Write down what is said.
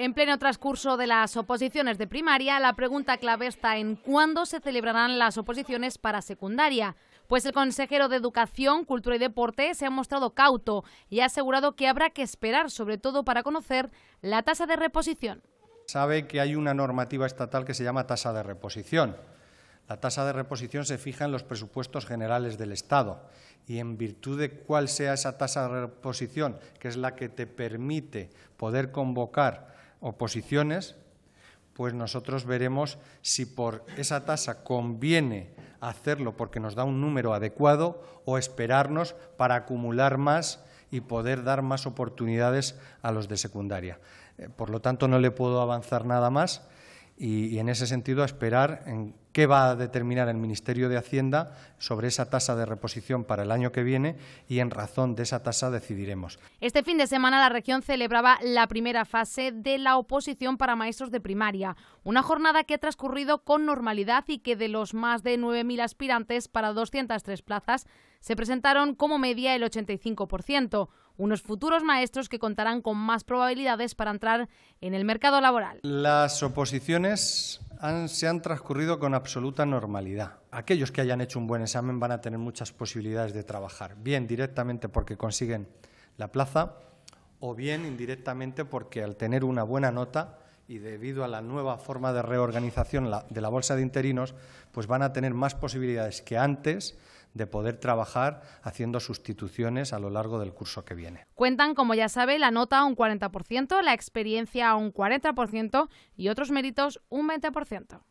En pleno transcurso de las oposiciones de primaria, la pregunta clave está en cuándo se celebrarán las oposiciones para secundaria. Pues el consejero de Educación, Cultura y Deporte se ha mostrado cauto y ha asegurado que habrá que esperar, sobre todo para conocer la tasa de reposición. Sabe que hay una normativa estatal que se llama tasa de reposición. La tasa de reposición se fija en los presupuestos generales del Estado y en virtud de cuál sea esa tasa de reposición, que es la que te permite poder convocar oposiciones, pues nosotros veremos si por esa tasa conviene hacerlo porque nos da un número adecuado o esperarnos para acumular más y poder dar más oportunidades a los de secundaria. Eh, por lo tanto, no le puedo avanzar nada más y, en ese sentido esperar en qué va a determinar el Ministerio de Hacienda sobre esa tasa de reposición para el año que viene y en razón de esa tasa decidiremos. Este fin de semana la región celebraba la primera fase de la oposición para maestros de primaria, una jornada que ha transcurrido con normalidad y que de los más de 9.000 aspirantes para 203 plazas se presentaron como media el 85% unos futuros maestros que contarán con más probabilidades para entrar en el mercado laboral. Las oposiciones se han transcurrido con absoluta normalidad. Aquellos que hayan hecho un buen examen van a tener muchas posibilidades de trabajar, bien directamente porque consiguen la plaza o bien indirectamente porque al tener una buena nota y debido a la nueva forma de reorganización de la bolsa de interinos, pues van a tener más posibilidades que antes de poder trabajar haciendo sustituciones a lo largo del curso que viene. Cuentan, como ya sabe, la nota un 40%, la experiencia un 40% y otros méritos un 20%.